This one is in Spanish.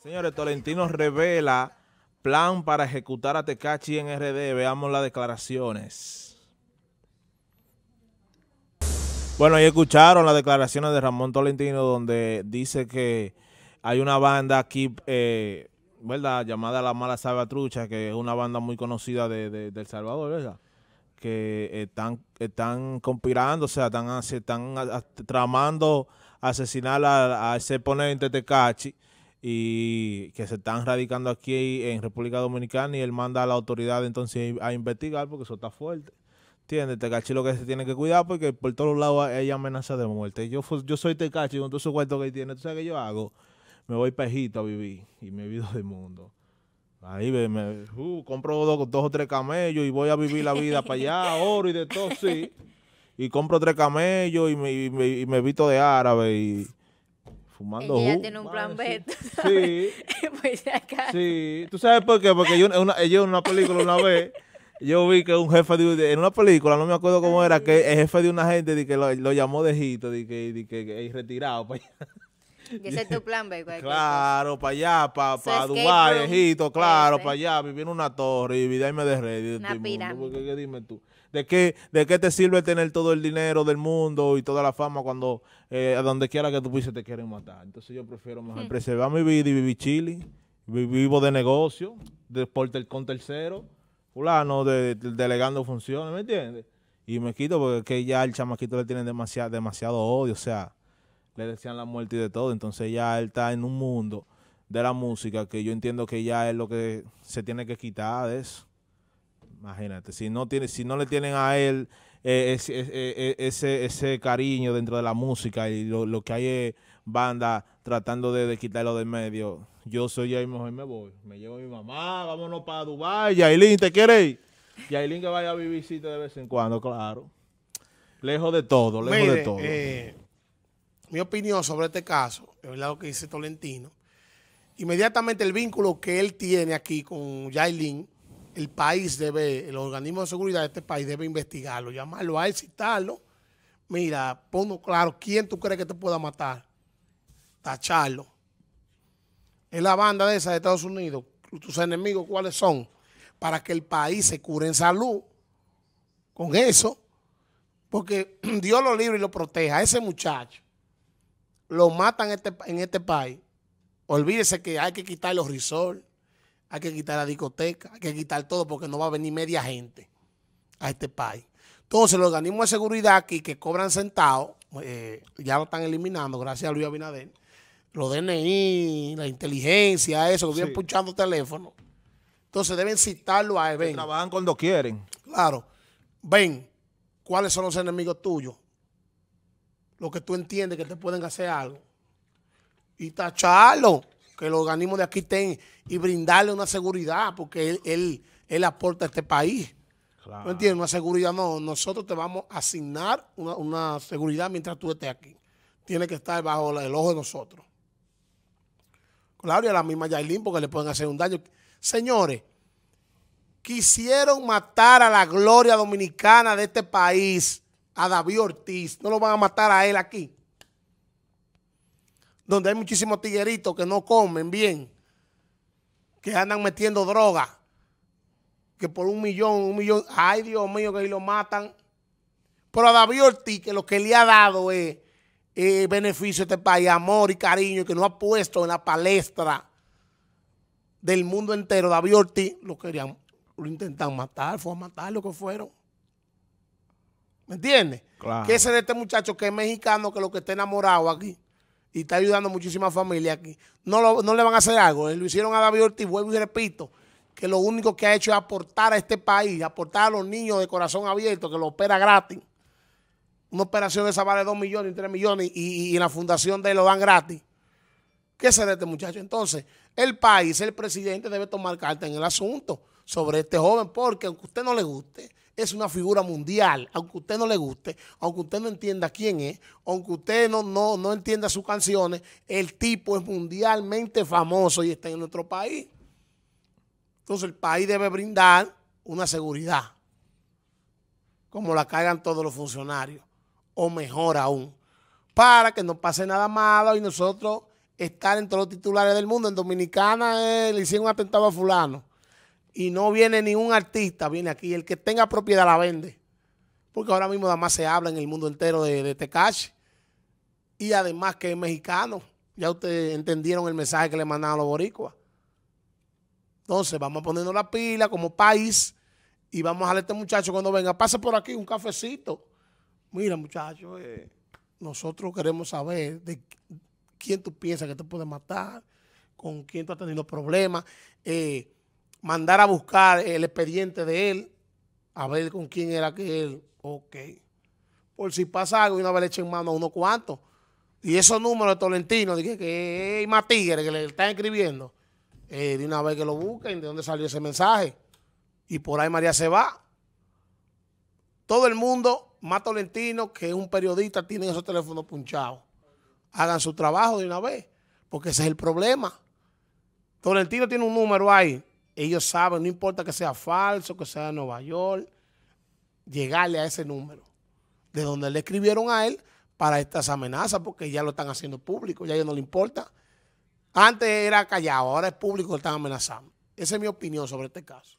Señores, Tolentino revela plan para ejecutar a Tecachi en RD. Veamos las declaraciones. Bueno, ahí escucharon las declaraciones de Ramón Tolentino donde dice que hay una banda aquí, eh, ¿verdad? Llamada La Mala Salvatrucha, que es una banda muy conocida de, El Salvador, ¿verdad? Que están, están conspirando, o sea, están, están tramando asesinar a, a ese ponente Tecachi y que se están radicando aquí en República Dominicana y él manda a la autoridad entonces a investigar porque eso está fuerte. ¿Entiendes? Tecachi este lo que se tiene que cuidar porque por todos lados hay amenaza de muerte. Yo, yo soy Tecachi este con todo ese cuartos que tiene. ¿Tú sabes qué yo hago? Me voy pejito a vivir y me vivo del mundo. Ahí me, uh, compro dos, o tres camellos y voy a vivir la vida para allá, oro y de todo, sí. Y compro tres camellos y me, y me visto de árabe y fumando Ella tiene un plan ah, B. Sí. pues Sí. ¿Tú sabes por qué? Porque yo, una, en una película una vez, yo vi que un jefe de, en una película, no me acuerdo cómo era, que el jefe de una gente de que lo, llamó de hito, de que, de que, retirado para allá. ese es tu plan B, Claro, para allá, para, Dubái, Egipto, claro, para allá, vivir en una torre y me me de red. Una este Mundo, ¿Qué dime tú? ¿De qué, ¿De qué te sirve tener todo el dinero del mundo y toda la fama cuando eh, a donde quiera que tú pises te quieren matar? Entonces yo prefiero más. Hmm. preservar mi vida y vivir chile, vivo de negocio, de porter con tercero, fulano, de, delegando funciones, ¿me entiendes? Y me quito porque que ya el chamaquito le tienen demasiado, demasiado odio, o sea, le decían la muerte y de todo, entonces ya él está en un mundo de la música que yo entiendo que ya es lo que se tiene que quitar de eso. Imagínate, si no, tiene, si no le tienen a él eh, eh, eh, ese, cariño dentro de la música y lo, que hay es banda tratando de, de quitarlo del medio, yo soy ya mejor me voy. Me llevo a mi mamá, vámonos para Dubái. Yailin, ¿te quieres Yailin que vaya a vivir visita de vez en cuando, claro. Lejos de todo, lejos de todo. mi opinión sobre este caso, es lo que dice Tolentino, inmediatamente el vínculo que él tiene aquí con Yailin el país debe, el organismo de seguridad de este país debe investigarlo, llamarlo a él, citarlo. Mira, ponlo claro, ¿quién tú crees que te pueda matar? Tacharlo. Es la banda de esa de Estados Unidos. Tus enemigos, ¿cuáles son? Para que el país se cure en salud con eso. Porque Dios lo libre y lo proteja. Ese muchacho lo matan este, en este país. Olvídese que hay que quitar los risos hay que quitar la discoteca, hay que quitar todo porque no va a venir media gente a este país. Entonces, los organismos de seguridad aquí que cobran centavos, eh, ya lo están eliminando, gracias a Luis Abinader. Los DNI, la inteligencia, eso, que vienen puchando teléfono. Entonces, deben citarlo a él. Trabajan cuando quieren. Claro. Ven, ¿cuáles son los enemigos tuyos? Lo que tú entiendes que te pueden hacer algo. Y tacharlo que los organismos de aquí estén y brindarle una seguridad, porque él, él, aporta a este país. ¿No entiendes? Una seguridad, no. Nosotros te vamos a asignar una, seguridad mientras tú estés aquí. Tiene que estar bajo el ojo de nosotros. Claro, y a la misma Yailin, porque le pueden hacer un daño. Señores, quisieron matar a la gloria dominicana de este país, a David Ortiz. No lo van a matar a él aquí donde hay muchísimos tigueritos que no comen bien, que andan metiendo droga, que por un millón, un millón, ay Dios mío, que ahí lo matan. Pero a David Ortiz, que lo que le ha dado es beneficio a este país, amor y cariño, que no ha puesto en la palestra del mundo entero, David Ortiz, lo querían, lo intentan matar, fue a matar lo que fueron. ¿Me entiendes? Que ese de este muchacho que es mexicano, que lo que está enamorado aquí y está ayudando a muchísimas familias aquí. No, no le van a hacer algo. Eh. Lo hicieron a David Ortiz, vuelvo y repito, que lo único que ha hecho es aportar a este país, aportar a los niños de corazón abierto, que lo opera gratis. Una operación de esa vale 2 millones, 3 millones, y, en la fundación de él lo dan gratis. ¿Qué será este muchacho? Entonces, el país, el presidente debe tomar carta en el asunto sobre este joven, porque aunque a usted no le guste, es una figura mundial, aunque usted no le guste, aunque usted no entienda quién es, aunque usted no, no, entienda sus canciones, el tipo es mundialmente famoso y está en nuestro país. Entonces el país debe brindar una seguridad, como la cargan todos los funcionarios, o mejor aún, para que no pase nada malo y nosotros estar entre los titulares del mundo. En Dominicana eh, le hicieron un atentado a fulano y no viene ningún artista, viene aquí. El que tenga propiedad la vende. Porque ahora mismo más se habla en el mundo entero de, de Y además que es mexicano. Ya ustedes entendieron el mensaje que le mandaron a los boricuas. Entonces, vamos a la pila como país y vamos a darle a este muchacho cuando venga, pase por aquí un cafecito. Mira, muchacho, eh, nosotros queremos saber de quién tú piensas que te puede matar, con quién tú has tenido problemas. Eh, mandar a buscar el expediente de él, a ver con quién era que él, ok. Por si pasa algo y una vez le echen mano a unos cuantos. Y esos números de Tolentino, dije que hay más que le están escribiendo. Eh, de una vez que lo busquen, de dónde salió ese mensaje. Y por ahí María se va. Todo el mundo, más Tolentino, que es un periodista, tiene esos teléfonos punchados. Hagan su trabajo de una vez, porque ese es el problema. Tolentino tiene un número ahí ellos saben, no importa que sea falso, que sea Nueva York, llegarle a ese número de donde le escribieron a él para estas amenazas, porque ya lo están haciendo público, ya a ellos no le importa. Antes era callado, ahora es público, que están amenazando. Esa es mi opinión sobre este caso.